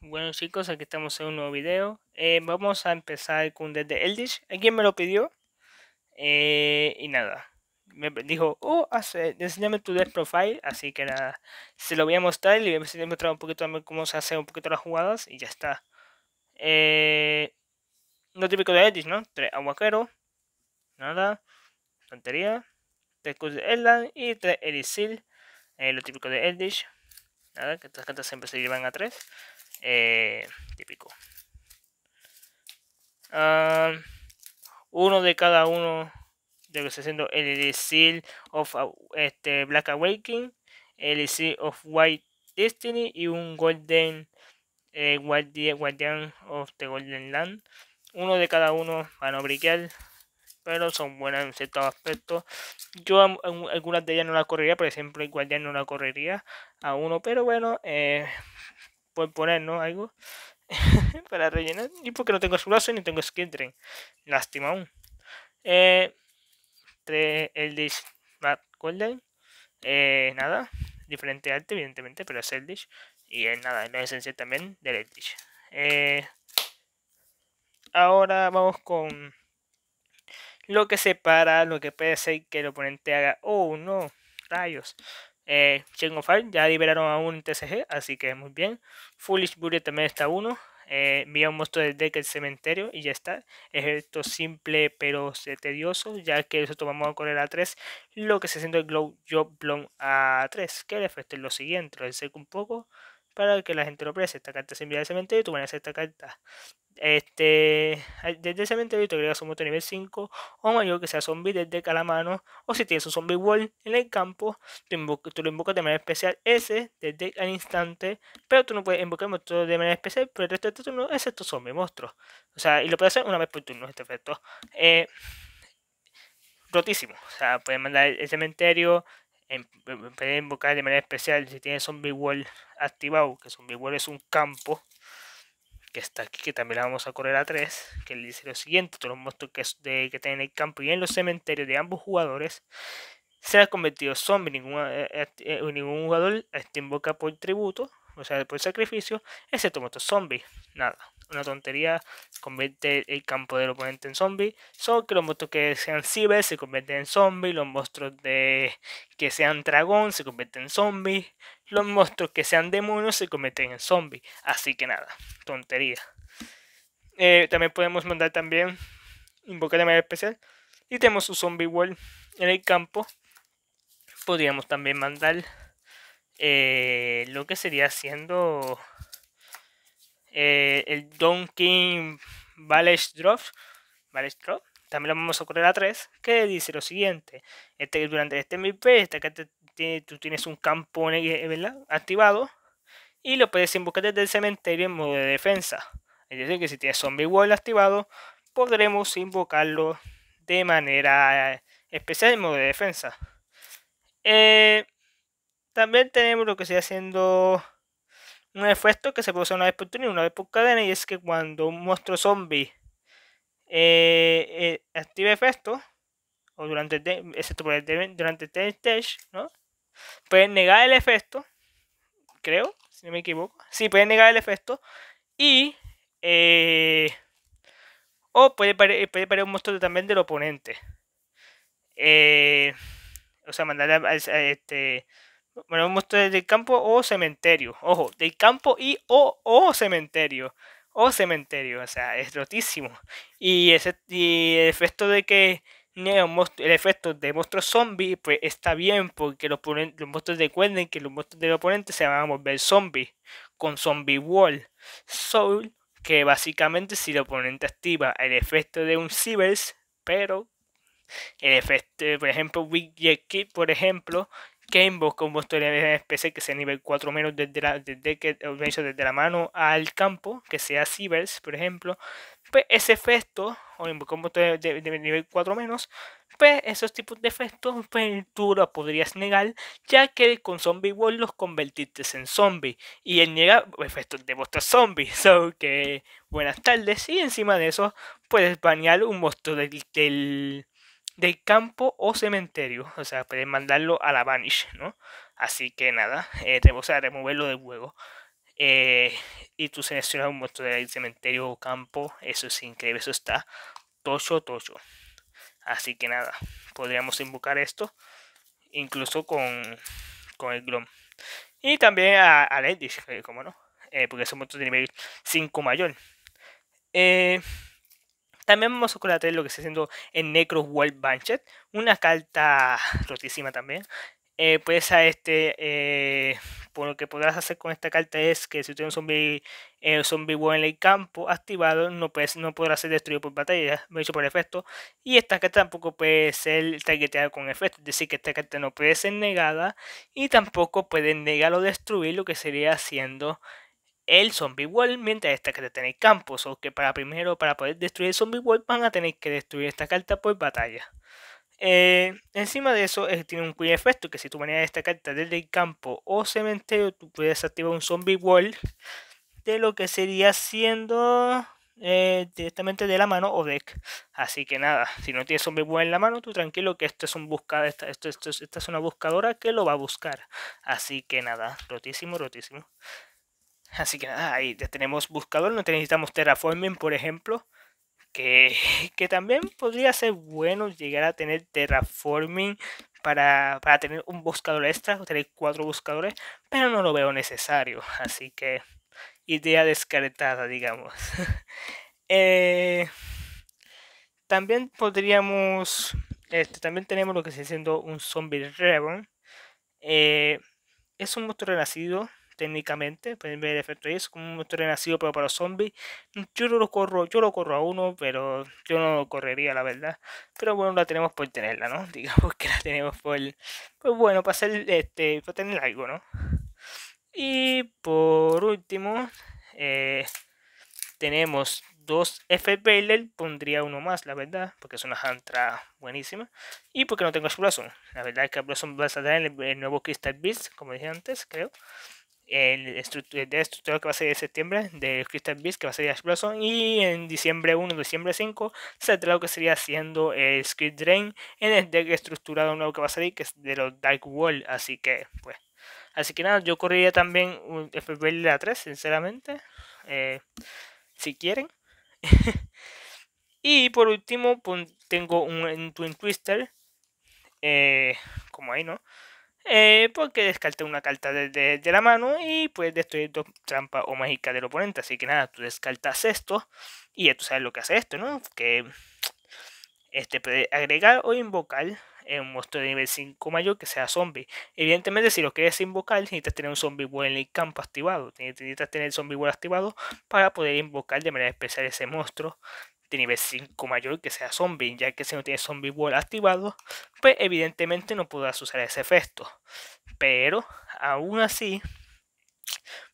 Bueno chicos, aquí estamos en un nuevo video. Eh, vamos a empezar con de Eldish. Alguien me lo pidió. Eh, y nada. Me dijo, oh, hace, enséñame tu death profile. Así que nada. Se lo voy a mostrar. y voy a mostrar un poquito también cómo se hace un poquito las jugadas. Y ya está. Lo eh, típico de Eldish, ¿no? Tres aguacero. Nada. Tontería. Tres Cus de y tres Eh, lo típico de Eldish. Nada, que estas cartas siempre se llevan a tres. Eh, típico. Ah, uno de cada uno de los haciendo el Elixir of este, Black Awakening, el Elixir of White Destiny y un Golden eh, Guardian of the Golden Land. Uno de cada uno van a brillar, pero son buenas en ciertos aspectos. Yo algunas de ellas no la correría, por ejemplo, el Guardian no la correría a uno, pero bueno, eh, pueden poner, ¿no? Algo para rellenar. Y porque no tengo y ni tengo skin train, Lástima aún. Eh, el dish Golden. Eh, nada. Diferente arte, evidentemente, pero es el Y es nada, es la esencia también del Eldish. Eh, ahora vamos con lo que separa, lo que puede ser que el oponente haga. Oh no, rayos. Eh, Chain Fire ya liberaron a un TCG, así que muy bien. Foolish Bury también está uno. Eh, envía un monstruo del deck al cementerio y ya está. Es simple pero tedioso, ya que nosotros vamos a correr a 3, lo que se siente el Glow Job Blown a 3. Que el efecto es lo siguiente, lo seco un poco para que la gente lo preste. Esta carta se envía al cementerio y tú hacer esta carta este, desde cementerio te agrega su moto nivel 5 o mayor que sea zombie desde mano o si tienes un zombie wall en el campo, tú, lo invocas de manera especial ese desde al instante, pero tú no puedes invocar el monstruo de manera especial pero el resto de tu turno, excepto zombie monstruos. O sea, y lo puedes hacer una vez por turno, este efecto. Eh, rotísimo, o sea, puedes mandar el cementerio, puedes invocar de manera especial si tienes zombie wall activado, que zombie wall es un campo que está aquí, que también la vamos a correr a 3, que le dice lo siguiente, todos los monstruos que, de, que tienen en el campo y en los cementerios de ambos jugadores se han convertido en zombie, ningún, eh, eh, eh, ningún jugador este, invoca por tributo, o sea, por sacrificio, excepto monstruos zombies. Nada, una tontería, convierte el campo del oponente en zombie, solo que los monstruos que sean ciber se convierten en zombies, los monstruos de que sean dragón se convierten en zombies, los monstruos que sean demonios se convierten en zombies. Así que nada, tontería. Eh, también podemos mandar también invocar de manera especial. Y tenemos su zombie wall en el campo. Podríamos también mandar eh, lo que sería siendo eh, el Donkey Valesh Drop. También lo vamos a correr a 3, que dice lo siguiente. Este, durante este MVP, esta, tú tienes un campo activado y lo puedes invocar desde el cementerio en modo de defensa. Es decir, que si tienes Zombie Wall activado, podremos invocarlo de manera eh, especial en modo de defensa. Eh, también tenemos lo que sigue haciendo un efecto que se produce una vez por turno y una vez por cadena, y es que cuando un monstruo zombie eh, eh active efecto, o durante, el, durante el stage, ¿no? Pueden negar el efecto, creo, si no me equivoco. Sí, pueden negar el efecto. Y... Eh, o puede parar, un monstruo también del oponente. Eh, o sea, mandar a, este... Bueno, un monstruo del campo o cementerio. Ojo, del campo y o, cementerio. O cementerio, o sea, es rotísimo. Y, ese, y el efecto de que el efecto de monstruos zombie, pues está bien porque los, monstruos recuerden que los monstruos del oponente se van a volver zombies con Zombie Wall. Soul, que básicamente si el oponente activa el efecto de un Cybers, pero el efecto, por ejemplo, Widget por ejemplo, invoca con monstruo de especie que sea nivel 4 menos desde la, que, desde la mano al campo, que sea Cybers, por ejemplo, pues ese efecto o en monstruo de, nivel 4 menos, pues esos tipos de efectos pues, tú podrías negar, ya que con Zombie wall los convertiste en zombie y él niega efectos de vuestros zombies. So que buenas tardes, y encima de eso puedes banear un monstruo del, del, campo o cementerio, o sea, puedes mandarlo a la Vanish, ¿no? Así que nada, eh, removerlo del juego. Eh, y tú seleccionas un monstruo del cementerio o campo. Eso es increíble, eso está tocho, tocho. Así que nada, podríamos invocar esto incluso con, el Grom. Y también a, a como eh, no, eh, porque son un de nivel 5 mayor. Eh, también vamos a colar lo que está haciendo en Necro World Banchet, una carta rotísima también. pues a este lo que podrás hacer con esta carta es que si tienes un zombie, eh, zombie en el campo activado, no, puedes, no podrá ser destruido por batalla, me dicho por efecto. Y esta carta tampoco puede ser targeteada con efecto, es decir, que esta carta no puede ser negada y tampoco puede negar o destruir lo que sería haciendo el zombie wall mientras esta carta tiene en el campo. O que para primero, para poder destruir el zombie wall, van a tener que destruir esta carta por batalla. Eh, encima de eso eh, tiene un quick efecto que si tú manejas esta carta desde el campo o cementerio, tú puedes activar un zombie wall de lo que sería siendo eh, directamente de la mano o deck. Así que nada, si no tienes zombie wall en la mano, tú tranquilo que esto es un esto, esta es una buscadora que lo va a buscar. Así que nada, rotísimo, rotísimo. Así que nada, ahí ya tenemos buscador, no necesitamos terraforming, por ejemplo que, también podría ser bueno llegar a tener terraforming para, tener un buscador extra, tener cuatro buscadores, pero no lo veo necesario. Así que idea descartada, digamos. Eh, también podríamos, este, también tenemos lo que se haciendo un zombie reborn. Eh, es un monstruo renacido técnicamente. Pueden ver el efecto es como un nacido pero para zombies. Yo lo corro, yo lo corro a uno, pero yo no lo correría, la verdad. Pero bueno, la tenemos por tenerla, ¿no? Digamos que la tenemos por, pues bueno, para este, tener algo, ¿no? Y por último, eh, tenemos dos F bailer pondría uno más, la verdad, porque es una Hantra buenísima. Y porque no tengo Explosion, La verdad es que Explosion va a salir en el, nuevo Crystal Beast, como dije antes, creo el de estructura que va a salir en septiembre de Crystal Beast que va a salir Ash explosion y en diciembre 1 diciembre 5 saldrá lo que sería haciendo el Script Drain en el deck estructurado nuevo que va a salir que es de los Dark World así que pues así que nada yo correría también un FPL a 3 sinceramente eh, si quieren y por último tengo un, Twin Twister eh, como ahí no eh, porque descarté una carta de, la mano y puedes destruir dos trampas o mágicas del oponente. Así que nada, tú descartas esto y ya tú sabes lo que hace esto, ¿no? Que este puede agregar o invocar un monstruo de nivel 5 mayor que sea zombie. Evidentemente, si lo quieres invocar, necesitas tener un zombie bueno en el campo activado. Necesitas tener el zombie bueno activado para poder invocar de manera especial ese monstruo de nivel 5 mayor que sea zombie, ya que si no tiene zombie wall activado, pues evidentemente no podrá usar ese efecto. Pero aún así,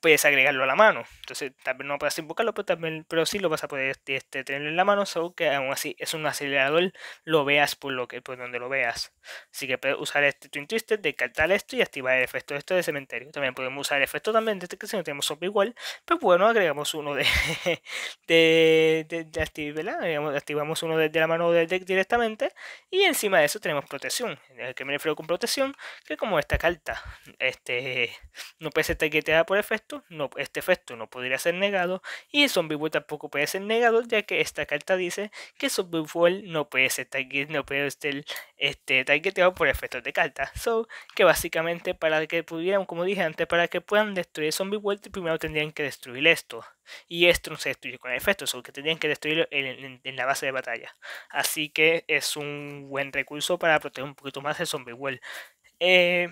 puedes agregarlo a la mano. Entonces, tal vez no puedas invocarlo, pero, también, pero sí lo vas a poder este, tener en la mano, solo que aún así es un acelerador, lo veas por, lo que, por donde lo veas. Así que puedes usar este Twin Twister, descartar esto y activar el efecto esto de cementerio. También podemos usar el efecto también de este que si no tenemos zombie igual, pero pues bueno, agregamos uno de, de, de, Activamos uno desde la mano del deck directamente y encima de eso tenemos protección. que me refiero con protección? Que como esta carta, este no puede ser taqueteada por efecto no, este efecto no podría ser negado y el Zombie World tampoco puede ser negado ya que esta carta dice que Zombie no puede no puede ser este, por efectos de carta. So, que básicamente para que pudieran, como dije antes, para que puedan destruir Zombie World primero tendrían que destruir esto y esto no se destruye con efecto, son que tendrían que destruirlo en, la base de batalla. Así que es un buen recurso para proteger un poquito más el zombie Eh,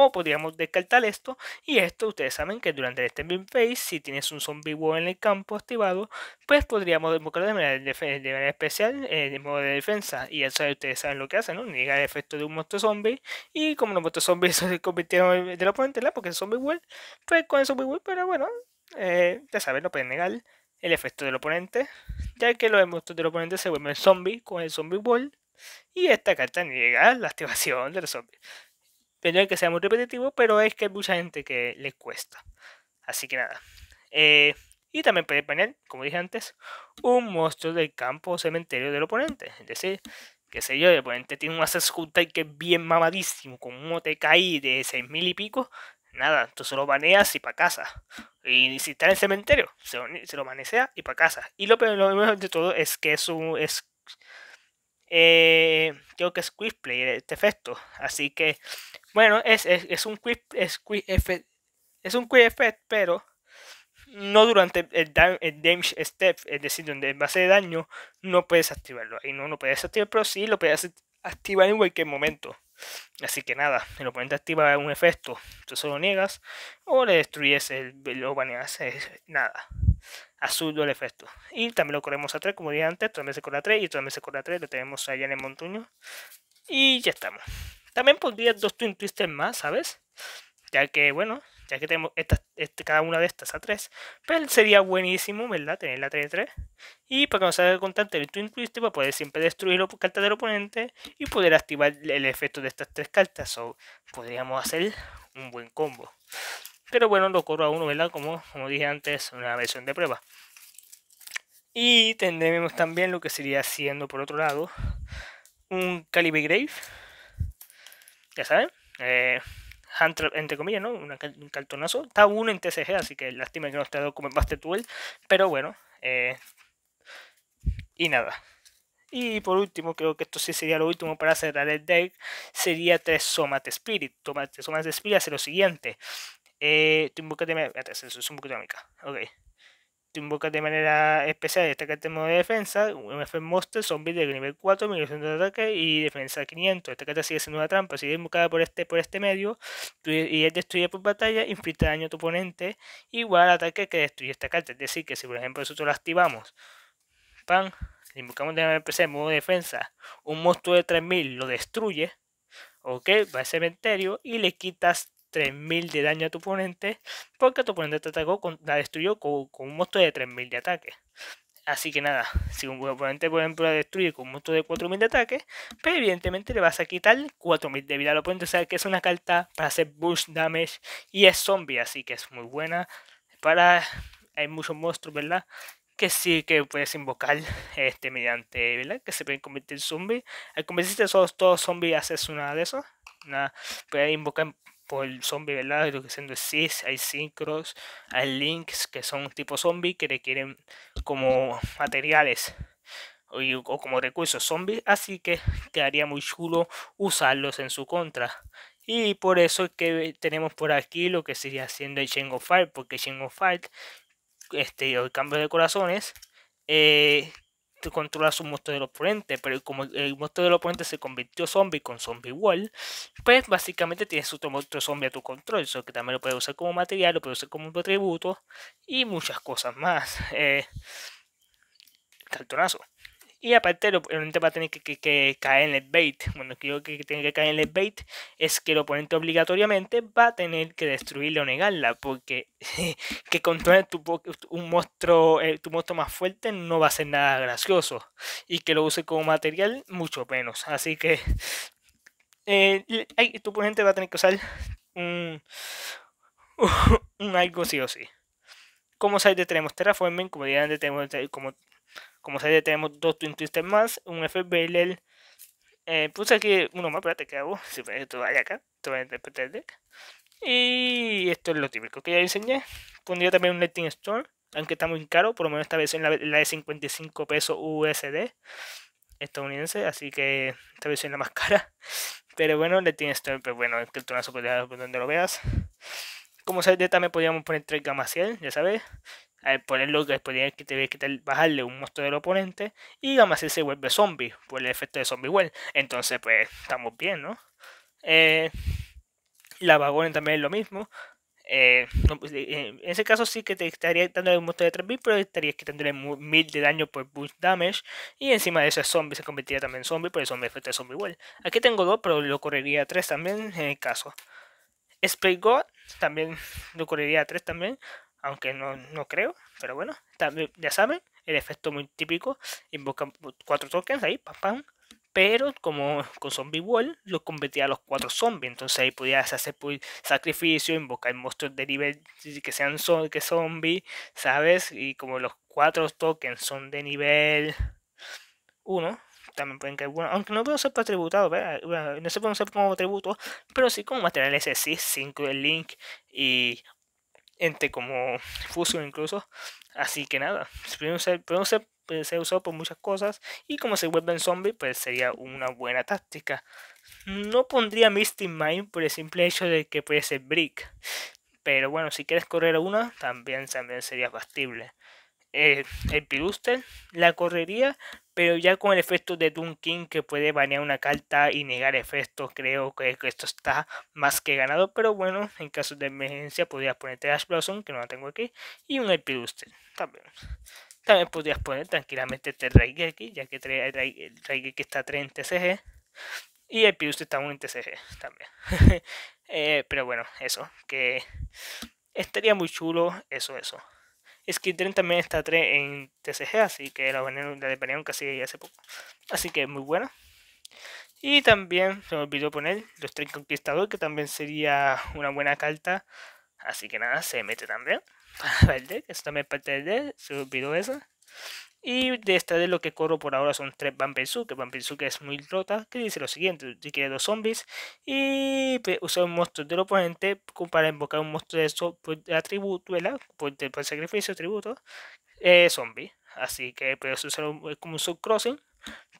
o podríamos descartar esto y esto ustedes saben que durante este Beam phase si tienes un zombie wall en el campo activado pues podríamos invocarlo de manera, de manera especial de eh, modo de defensa y eso ustedes saben lo que hacen, ¿no? Negar el efecto de un monstruo zombie y como los monstruos zombies se convirtieron del oponente, ¿la? porque es zombie wall pues con el zombie wall pero bueno eh, ya saben, no pueden negar el efecto del oponente ya que los monstruos del oponente se vuelven zombies con el zombie wall y esta carta niega la activación del zombie que sea muy repetitivo, pero es que hay mucha gente que le cuesta. Así que nada. Eh, y también puede poner, como dije antes, un monstruo del campo cementerio del oponente. Es decir, qué sé yo, el oponente tiene un Assassin's y que es bien mamadísimo, con un OTKI de 6000 y pico. Nada, tú se lo baneas y para casa. Y si está en el cementerio, se, lo, se y para casa. Y lo, peor, lo mejor de todo es que es un, es, eh, creo que es Play este efecto. Así que, bueno, es, es, un quick es, effect, un quick effect, pero no durante el, damage step, es decir, donde va a hacer daño, no puedes activarlo. Ahí no lo puedes activar, pero sí lo puedes activar en cualquier momento. Así que nada, el oponente activa un efecto, tú solo niegas o le destruyes el, lo baneas, nada azul el efecto. Y también lo corremos a 3, como dije antes, tres veces con la 3 y tres veces con la 3, lo tenemos allá en el montuño. Y ya estamos. También pondría dos Twin Twisters más, ¿sabes? Ya que, bueno, ya que tenemos estas este, cada una de estas a 3, pero pues sería buenísimo, ¿verdad? Tener la 3 de 3. Y para que nos haga constante el Twin Twister, para pues poder siempre destruir las cartas del oponente y poder activar el efecto de estas tres cartas. O podríamos hacer un buen combo. Pero bueno, lo corro a uno, ¿verdad? Como, como dije antes, una versión de prueba. Y tendremos también lo que sería haciendo por otro lado un Calibre Grave. Ya saben, eh, entre comillas, ¿no? un cartonazo. Está uno en TCG, así que lástima que no esté como en Buster Duel. Pero bueno, eh, y nada. Y por último, creo que esto sí sería lo último para cerrar el deck. Sería tres Somat Spirit. Somat Spirit hace lo siguiente eh, tú invocas de manera. especial esta carta en modo de defensa. Un MF Monster, zombie de nivel 4, 1900 de ataque y defensa 500. Esta carta sigue siendo una trampa. Sigue invocada por este, por este medio y es destruida por batalla. Inflige daño a tu oponente igual ataque que destruye esta carta. Es decir, que si por ejemplo nosotros la activamos, pan, le invocamos de manera especial en modo de defensa, un monstruo de 3000 lo destruye. Ok, va al cementerio y le quitas 3000 de daño a tu oponente, porque tu oponente te atacó, con, la destruyó con, un monstruo de 3000 de ataque. Así que nada, si un oponente, por ejemplo, con un monstruo de 4000 de ataque, pues evidentemente le vas a quitar 4000 de vida al oponente. O sea que es una carta para hacer burst damage y es zombie, así que es muy buena. Para. Hay muchos monstruos, ¿verdad? que sí que puedes invocar este mediante, ¿verdad? Que se pueden convertir en zombies. Al convertirse todos, todos zombies haces una de esas. Nada, puedes invocar por el zombie, ¿verdad? Lo que siendo Sis, hay Synchros, hay Links, que son tipo zombie que requieren como materiales o, como recursos zombies, así que quedaría muy chulo usarlos en su contra. Y por eso que tenemos por aquí lo que sería haciendo el Chain of Fire, porque Chain Fight, este, el cambio de corazones, eh, controlas un monstruo del oponente, pero como el monstruo del oponente se convirtió zombie con zombie wall, pues básicamente tienes otro monstruo zombie a tu control, eso que también lo puedes usar como material, lo puedes usar como un atributo y muchas cosas más. Eh, cartonazo. Y aparte, el oponente va a tener que, caer en el bait. Bueno, creo que tiene que caer en el bait es que el oponente obligatoriamente va a tener que destruirla o negarla. Porque que controle tu, un monstruo, eh, tu monstruo más fuerte no va a ser nada gracioso. Y que lo use como material, mucho menos. Así que eh, tu oponente va a tener que usar un, un algo sí o sí. Como site tenemos Terraforming, como, ya tenemos, como como sabéis, tenemos dos Twin Twister más, un f eh, puse aquí uno más, espérate, te quedo, Si esto vaya acá, esto va a el deck. Y esto es lo típico que ya enseñé. Pondría también un Lightning Storm, aunque está muy caro, por lo menos esta versión la, la de 55 pesos USD estadounidense, así que esta versión es la más cara. Pero bueno, le tiene pero pero bueno, es que el tonazo puede pues, dejar donde lo veas. Como sabes, también podríamos poner tres gamasiel ya sabes al eh, ponerlo después que, te que bajarle un monstruo del oponente y ese se vuelve zombie por el efecto de zombie well. Entonces, pues estamos bien, ¿no? Eh, la vagón también es lo mismo. Eh, pues, en ese caso sí que te estaría dándole un monstruo de 3000, pero estarías quitándole 1000 de daño por boost damage. Y encima de eso zombie se convertiría también en zombie por el efecto de zombie well. Aquí tengo dos, pero lo correría a 3 también en el caso. Spray God también lo correría a 3 también aunque no, creo, pero bueno, ya saben, el efecto muy típico, invoca cuatro tokens ahí, pam, pam, pero como con Zombie Wall los convertía a los cuatro zombies, entonces ahí podías hacer sacrificio, invocar monstruos de nivel que sean que zombies, ¿sabes? Y como los cuatro tokens son de nivel 1, también pueden caer bueno, aunque no pueden ser para tributado, no se pueden ser como tributo pero sí como materiales sí, 5 el link y ente como Fusion incluso. Así que nada, ser, puede ser usado por muchas cosas y como se en zombie pues sería una buena táctica. No pondría Misty Mind por el simple hecho de que puede ser Brick. Pero bueno, si quieres correr a una, también, también sería factible el, el Piluster, la correría, pero ya con el efecto de Dunkin que puede banear una carta y negar efectos, creo que, esto está más que ganado. Pero bueno, en caso de emergencia podrías ponerte Ash Blossom, que no la tengo aquí, y un Piluster también. También podrías poner tranquilamente este aquí, ya que el que está 3 en TCG y el Piluster está 1 en TCG también. Eh, pero bueno, eso, que estaría muy chulo, eso, eso es que tren también está en TCG, así que la, la que casi hace poco. Así que es muy buena. Y también se me olvidó poner los tres conquistadores, que también sería una buena carta. Así que nada, se mete también. Para el deck, eso también es parte del deck, se me olvidó eso. Y de esta de lo que corro por ahora son tres que que es muy rota, que dice lo siguiente: tiene dos zombies y usa un monstruo del oponente para invocar un monstruo de eso pues, atributo, ¿verdad? Por, pues, pues, sacrificio, atributo eh, zombie. Así que puedes usarlo como un subcrossing,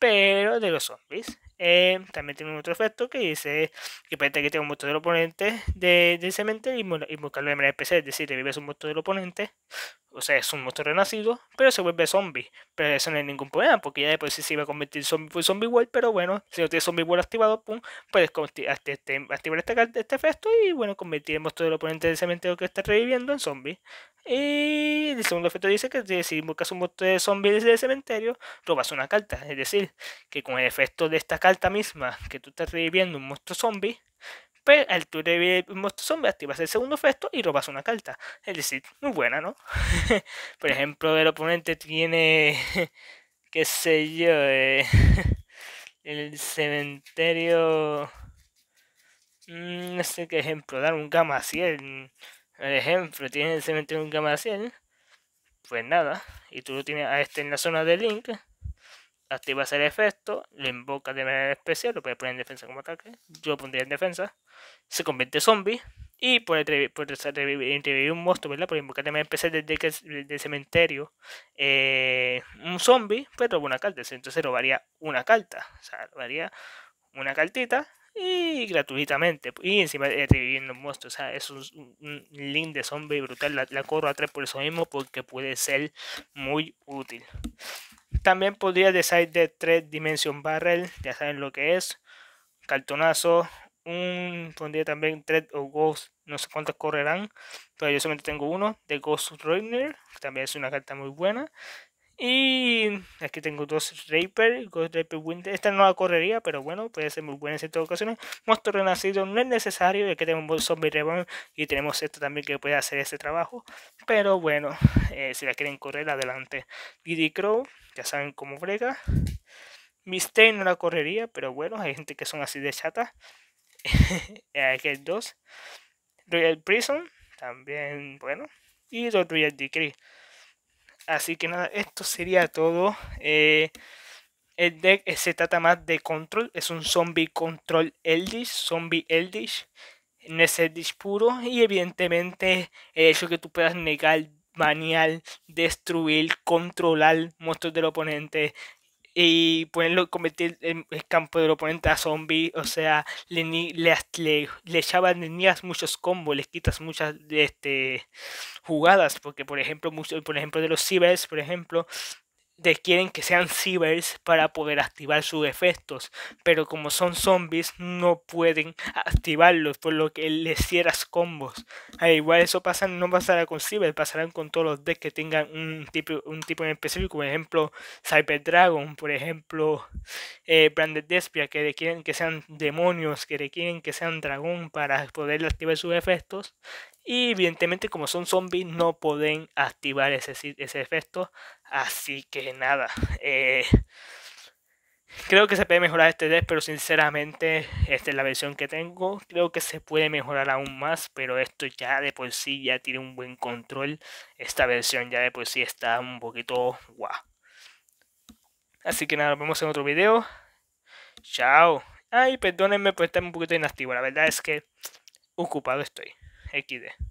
pero de los zombies. Eh, también tiene otro efecto que dice que permite que tenga un monstruo del oponente de, de cementerio y invocarlo de manera especial, es decir, revives un monstruo del oponente o sea, es un monstruo renacido, pero se vuelve zombie. Pero eso no es ningún problema, porque ya después si se iba a convertir zombie fue zombie world, pero bueno, si no tienes zombie world activado, pum, puedes este, activar este, este, efecto y bueno, convertir el monstruo del oponente del cementerio que está reviviendo en zombie. Y el segundo efecto dice que si buscas un monstruo de zombie desde el cementerio, robas una carta. Es decir, que con el efecto de esta carta misma, que tú estás reviviendo un monstruo zombie, tú un monstruo zombie activas el segundo efecto y robas una carta. Es decir, muy buena, ¿no? Por ejemplo, el oponente tiene, qué sé yo, eh, el cementerio... Mm, no sé qué ejemplo, dar un gama 100. Por ejemplo, tiene el cementerio un gama 100. Pues nada, y tú lo tienes a este en la zona de Link activas el efecto, lo invocas de manera especial, lo puedes poner en defensa como ataque, yo lo pondría en defensa, se convierte en zombie y puede revivir un monstruo, ¿verdad? Por invocar de manera especial desde el cementerio eh, un zombie, pues roba una carta, entonces robaría una carta, o sea, robaría una cartita y gratuitamente. Y encima eh, reviviendo un monstruo, O sea, es un, link de zombie brutal. La, corro a tres por eso mismo porque puede ser muy útil. También podría decir de 3 Dimension Barrel, ya saben lo que es. Cartonazo. Un, pondría también Thread o Ghost, no sé cuántos correrán, pero yo solamente tengo uno, de Ghost Runner, también es una carta muy buena. Y aquí tengo dos Raper, Ghost Raper Winter. Esta no la correría, pero bueno, puede ser muy buena en ciertas ocasiones. Monstruo Renacido no es necesario, ya que tenemos Zombie Reborn y tenemos esto también que puede hacer ese trabajo. Pero bueno, eh, si la quieren correr, adelante. Giddy Crow, ya saben cómo brega. mister no la correría, pero bueno, hay gente que son así de chata. Eh, aquí hay dos. Royal Prison, también bueno. Y los Royal Decree Así que nada, esto sería todo. Eh, el deck eh, se trata más de control. Es un zombie control Eldish, zombie Eldish. No es puro. Y evidentemente el hecho que tú puedas negar, banear, destruir, controlar monstruos del oponente y ponerlo, convertir el, el, campo del oponente a zombie, o sea, le, le, le, echaban muchos combos, les quitas muchas este, jugadas, porque por ejemplo, mucho, por ejemplo de los cibers, por ejemplo, quieren que sean cibers para poder activar sus efectos, pero como son zombies no pueden activarlos, por lo que les cierras combos. Al igual eso pasa, no pasará con cibers, pasarán con todos los decks que tengan un tipo, un tipo en específico, por ejemplo Cyber Dragon, por ejemplo eh, Branded Despia, que requieren que sean demonios, que requieren que sean dragón para poder activar sus efectos, y evidentemente como son zombies no pueden activar ese, ese efecto. Así que nada. Eh, creo que se puede mejorar este deck. pero sinceramente esta es la versión que tengo. Creo que se puede mejorar aún más, pero esto ya de por sí ya tiene un buen control. Esta versión ya de por sí está un poquito guau. Así que nada, nos vemos en otro video. Chao. Ay, perdónenme por estar un poquito inactivo. La verdad es que ocupado estoy. है कि दे